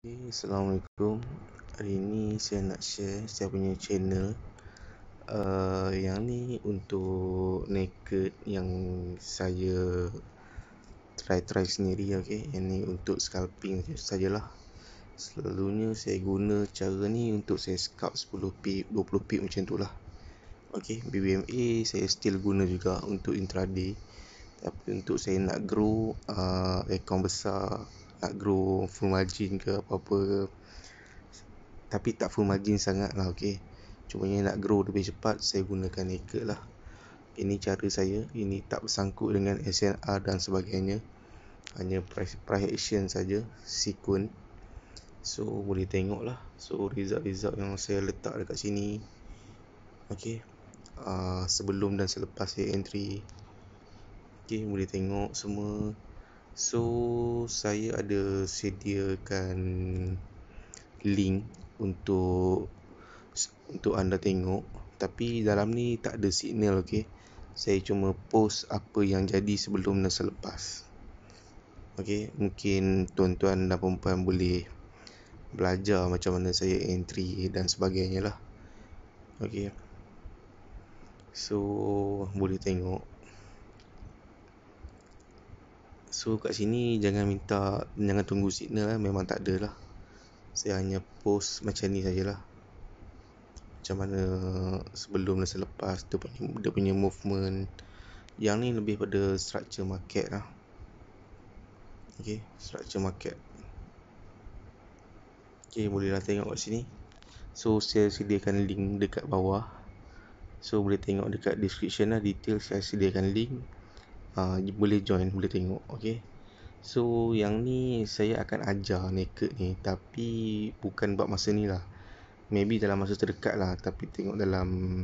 Okay, Assalamualaikum Hari ni saya nak share Saya punya channel uh, Yang ni untuk Naked yang Saya Try-try sendiri okay? Yang ni untuk scalping sajalah Selalunya saya guna cara ni Untuk saya scalp 10 pip 20 pip macam tu lah okay, BBMA saya still guna juga Untuk intraday Tapi untuk saya nak grow uh, Aircon besar tak grow full margin ke apa-apa tapi tak full margin sangat lah ok cuma nak grow lebih cepat saya gunakan naked lah ini cara saya ini tak bersangkut dengan SNR dan sebagainya hanya price, price action saja sequence so boleh tengok lah so result-result yang saya letak dekat sini ok uh, sebelum dan selepas saya entry ok boleh tengok semua So saya ada sediakan link untuk untuk anda tengok tapi dalam ni tak ada signal okey. Saya cuma post apa yang jadi sebelum dan selepas. Okey, mungkin tuan-tuan dan puan-puan boleh belajar macam mana saya entry dan sebagainya lah. Okey. So boleh tengok So kat sini jangan minta jangan tunggu signal lah memang tak ada lah. Saya hanya post macam ni sajalah. Macam mana sebelum dan selepas dia punya, movement. Yang ni lebih pada structure market lah. Okay, structure market. Okay, bolehlah tengok kat sini. So, saya sediakan link dekat bawah. So, boleh tengok dekat description lah. Detail saya sediakan link uh, boleh join boleh tengok okey so yang ni saya akan ajar naked ni tapi bukan buat masa ni lah maybe dalam masa terdekat lah tapi tengok dalam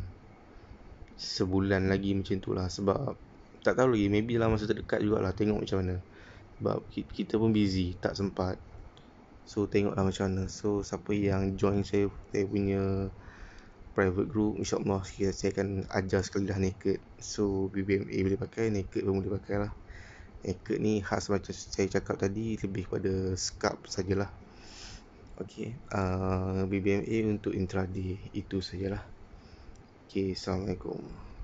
sebulan lagi macam tu lah sebab tak tahu lagi maybe dalam masa terdekat jugalah tengok macam mana sebab kita pun busy tak sempat so tengoklah lah macam mana so siapa yang join saya saya punya private group InsyaAllah saya akan ajar sekali dah naked So BBMA boleh pakai, naked pun boleh pakai lah Naked ni khas macam saya cakap tadi Lebih pada scalp sajalah Okay uh, BBMA untuk intraday Itu sajalah Okay Assalamualaikum